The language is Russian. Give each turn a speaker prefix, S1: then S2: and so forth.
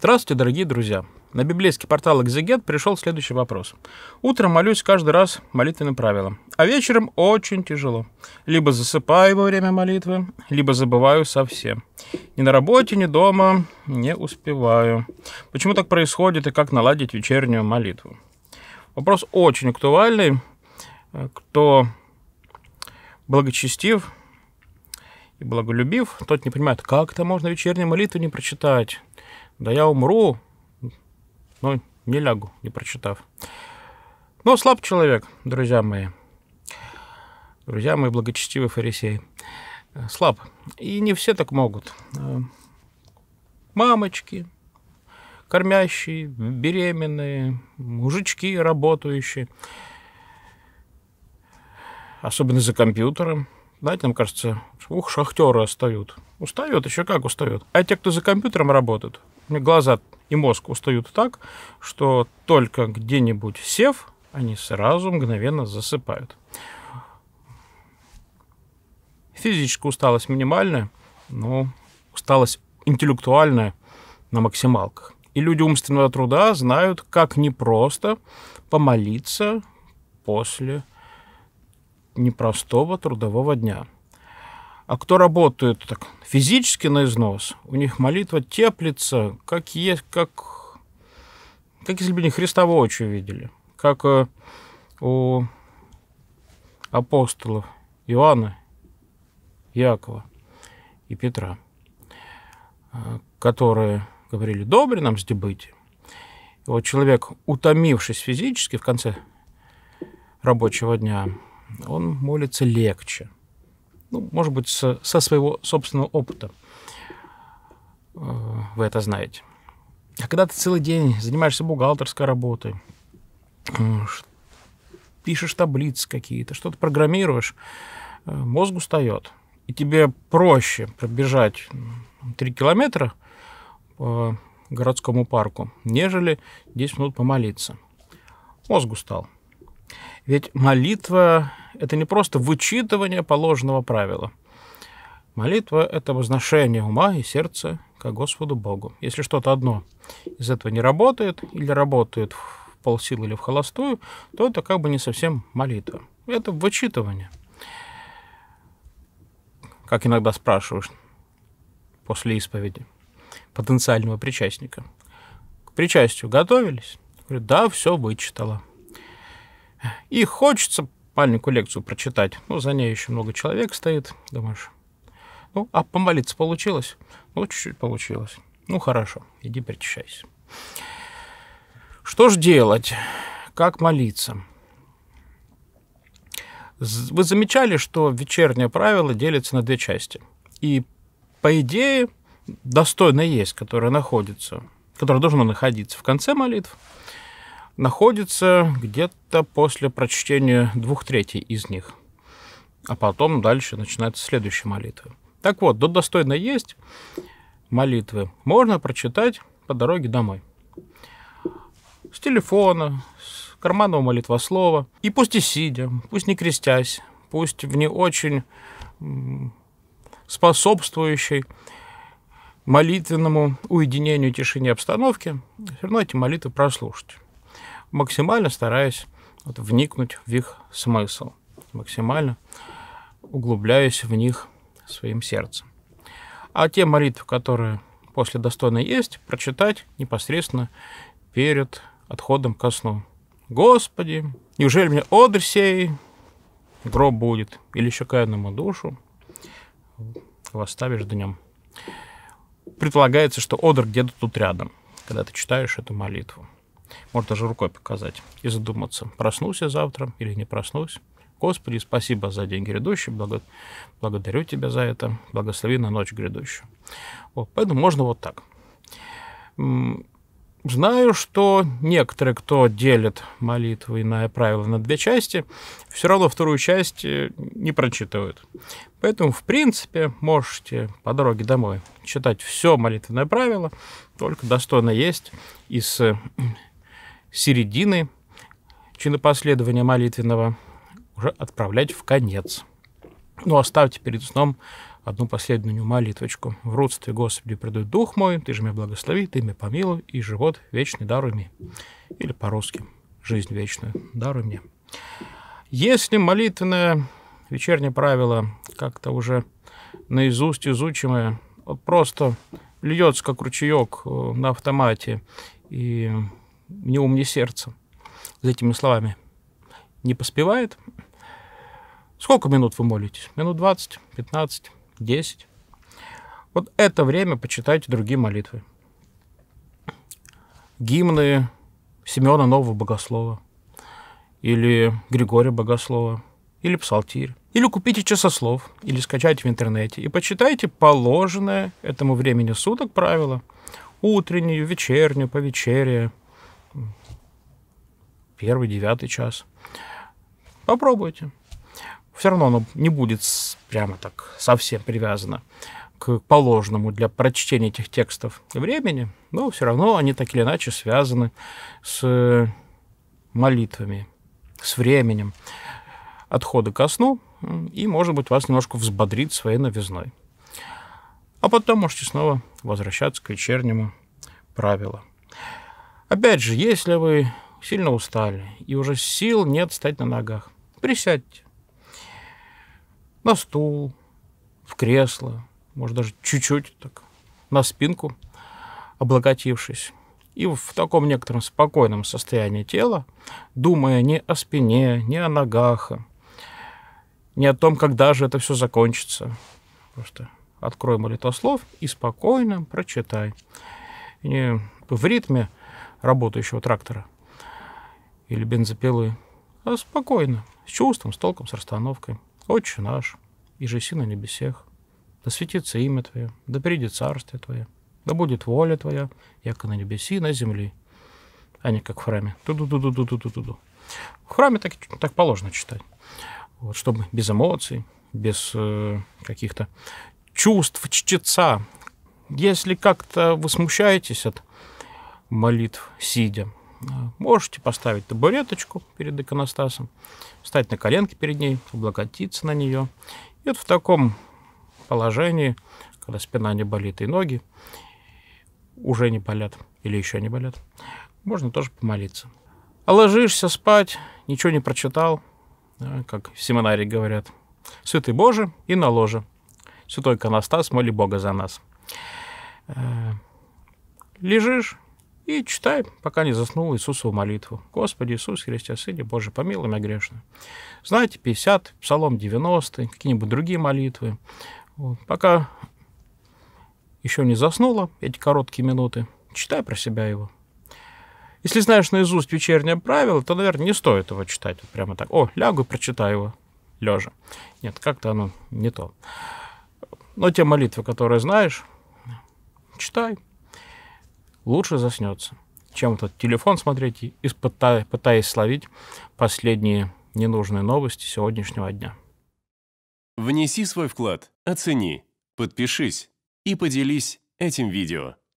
S1: Здравствуйте, дорогие друзья! На библейский портал «Экзегет» пришел следующий вопрос. Утром молюсь каждый раз молитвенным правилом, а вечером очень тяжело. Либо засыпаю во время молитвы, либо забываю совсем. Ни на работе, ни дома не успеваю. Почему так происходит и как наладить вечернюю молитву? Вопрос очень актуальный. Кто благочестив и благолюбив, тот не понимает, как это можно вечернюю молитву не прочитать да я умру, но ну, не лягу, не прочитав. Но ну, слаб человек, друзья мои. Друзья мои, благочестивые фарисеи. Слаб. И не все так могут. Мамочки, кормящие, беременные, мужички работающие. Особенно за компьютером. Знаете, нам кажется, ух, шахтеры остают. Устают еще как устают. А те, кто за компьютером работают, глаза и мозг устают так, что только где-нибудь сев, они сразу мгновенно засыпают. Физическая усталость минимальная, но усталость интеллектуальная на максималках. И люди умственного труда знают, как непросто помолиться после непростого трудового дня – а кто работает так физически на износ, у них молитва теплится, как, есть, как, как если бы не Христово очи видели, как э, у апостолов Иоанна, Якова и Петра, э, которые говорили «добре нам сдебыть». И вот человек, утомившись физически в конце рабочего дня, он молится легче – ну, может быть, со, со своего собственного опыта э, вы это знаете. А когда ты целый день занимаешься бухгалтерской работой, э, пишешь таблицы какие-то, что-то программируешь, э, мозг устает. И тебе проще пробежать 3 километра по городскому парку, нежели 10 минут помолиться. Мозг устал. Ведь молитва — это не просто вычитывание положенного правила. Молитва — это возношение ума и сердца к Господу Богу. Если что-то одно из этого не работает или работает в полсилы или в холостую, то это как бы не совсем молитва. Это вычитывание. Как иногда спрашиваешь после исповеди потенциального причастника. К причастию готовились? Говорю, да, все вычитала. И хочется маленькую лекцию прочитать. Ну, за ней еще много человек стоит, думаешь. Ну, а помолиться получилось? Ну, чуть-чуть получилось. Ну, хорошо, иди причащайся. Что ж делать? Как молиться? Вы замечали, что вечернее правило делится на две части. И, по идее, достойно есть, которое находится, которое должно находиться в конце молитв – находится где-то после прочтения двух третей из них. А потом дальше начинается следующая молитва. Так вот, до достойно есть молитвы. Можно прочитать по дороге домой. С телефона, с карманного молитвослова. И пусть и сидя, пусть не крестясь, пусть в не очень способствующей молитвенному уединению, тишине обстановки, все равно эти молитвы прослушать максимально стараюсь вот, вникнуть в их смысл, максимально углубляюсь в них своим сердцем. А те молитвы, которые после достойной есть, прочитать непосредственно перед отходом ко сну. Господи, неужели мне одырь сей, гроб будет, или еще каянному душу восставишь днем. Предполагается, что одр где-то тут рядом, когда ты читаешь эту молитву может даже рукой показать и задуматься, проснулся завтра или не проснулся Господи, спасибо за день грядущий, благо... благодарю Тебя за это, благослови на ночь грядущую. Вот, поэтому можно вот так. Знаю, что некоторые, кто делит молитвы иное правило на две части, все равно вторую часть э, не прочитывают. Поэтому, в принципе, можете по дороге домой читать все молитвенное правило, только достойно есть из э, середины чинопоследования молитвенного уже отправлять в конец. Ну, оставьте а перед сном одну последнюю молитвочку. В родстве Господи предуй дух мой, Ты же меня благослови, Ты меня помилуй, и живот вечный даруй мне. Или по-русски, жизнь вечную даруй мне. Если молитвенное вечернее правило как-то уже наизусть изучимое, просто льется как ручеек э, на автомате, и не ум, не сердце. За этими словами не поспевает. Сколько минут вы молитесь? Минут 20, 15, 10. Вот это время почитайте другие молитвы. Гимны Семена Нового Богослова или Григория Богослова или Псалтирь. Или купите часослов, или скачайте в интернете и почитайте положенное этому времени суток правило. Утреннюю, вечернюю, повечерие, первый, девятый час. Попробуйте. Все равно оно не будет прямо так совсем привязано к положенному для прочтения этих текстов времени, но все равно они так или иначе связаны с молитвами, с временем отхода ко сну, и, может быть, вас немножко взбодрит своей новизной. А потом можете снова возвращаться к вечернему правилу. Опять же, если вы сильно устали и уже сил нет встать на ногах, присядьте на стул, в кресло, может даже чуть-чуть так на спинку, облокотившись. И в таком некотором спокойном состоянии тела, думая не о спине, не о ногах, не о том, когда же это все закончится. Просто открой молитвослов и спокойно прочитай. И в ритме работающего трактора или бензопилы, а спокойно, с чувством, с толком, с расстановкой. Отче наш, и жеси на небесех, да светится имя Твое, да придет царствие Твое, да будет воля Твоя, яко на небеси, на земли, а не как в храме. ту ду ду ду ду ду ду ду В храме так, так положено читать, вот, чтобы без эмоций, без э, каких-то чувств чтеца. Если как-то вы смущаетесь от молитв, сидя. Можете поставить табуреточку перед иконостасом, встать на коленки перед ней, облокотиться на нее. И вот в таком положении, когда спина не болит и ноги уже не болят или еще не болят, можно тоже помолиться. А ложишься спать, ничего не прочитал, да, как в семинарии говорят. Святый Боже и на ложе. Святой Коностас, моли Бога за нас. Э, лежишь, и читай, пока не заснул Иисусову молитву. «Господи Иисус Христе, Сыне Боже, помилуй меня грешную». Знаете, 50, Псалом 90, какие-нибудь другие молитвы. Вот. Пока еще не заснула эти короткие минуты, читай про себя его. Если знаешь наизусть вечернее правило, то, наверное, не стоит его читать вот прямо так. О, лягу прочитаю его лежа. Нет, как-то оно не то. Но те молитвы, которые знаешь, читай, лучше заснется, чем этот телефон смотреть и пытаясь словить последние ненужные новости сегодняшнего дня. Внеси свой вклад, оцени, подпишись и поделись этим видео.